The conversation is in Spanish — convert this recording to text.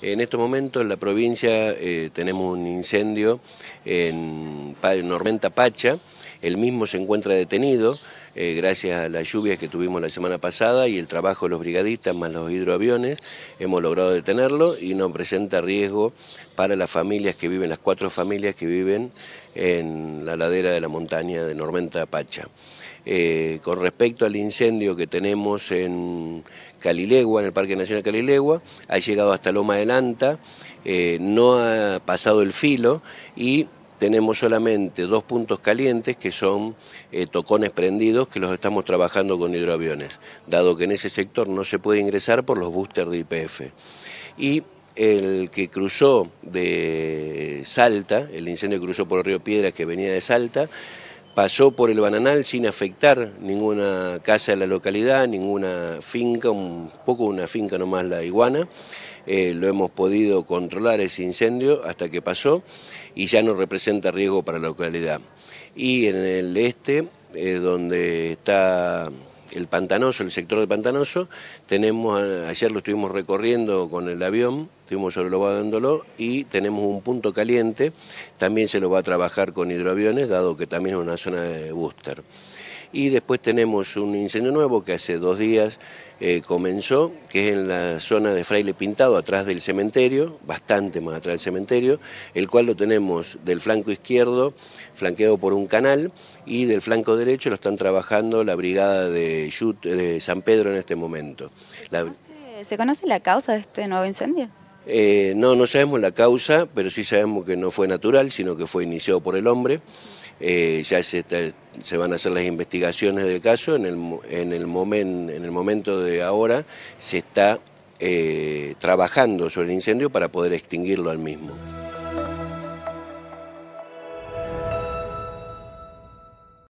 En estos momentos en la provincia eh, tenemos un incendio en Normenta Pacha, el mismo se encuentra detenido. Eh, gracias a las lluvias que tuvimos la semana pasada y el trabajo de los brigadistas más los hidroaviones, hemos logrado detenerlo y no presenta riesgo para las familias que viven, las cuatro familias que viven en la ladera de la montaña de Normenta Pacha. Eh, con respecto al incendio que tenemos en Calilegua, en el Parque Nacional Calilegua, ha llegado hasta Loma del eh, no ha pasado el filo y tenemos solamente dos puntos calientes que son eh, tocones prendidos que los estamos trabajando con hidroaviones, dado que en ese sector no se puede ingresar por los boosters de IPF. Y el que cruzó de Salta, el incendio cruzó por el río Piedra que venía de Salta, pasó por el bananal sin afectar ninguna casa de la localidad, ninguna finca, un poco una finca nomás la iguana. Eh, lo hemos podido controlar ese incendio hasta que pasó y ya no representa riesgo para la localidad. Y en el este, eh, donde está el pantanoso, el sector del pantanoso. Tenemos, eh, ayer lo estuvimos recorriendo con el avión, estuvimos sobrelovándolo y tenemos un punto caliente. También se lo va a trabajar con hidroaviones, dado que también es una zona de booster. Y después tenemos un incendio nuevo que hace dos días eh, comenzó, que es en la zona de Fraile Pintado, atrás del cementerio, bastante más atrás del cementerio, el cual lo tenemos del flanco izquierdo, flanqueado por un canal, y del flanco derecho lo están trabajando la brigada de, San Pedro en este momento. ¿Se conoce, la... causa de este nuevo incendio? Eh, no, no sabemos la causa, pero sí sabemos que no fue natural, sino que fue iniciado por el hombre. Eh, ya se, van a hacer las investigaciones del caso. En el, momento de ahora se está eh, trabajando sobre el incendio para poder extinguirlo al mismo.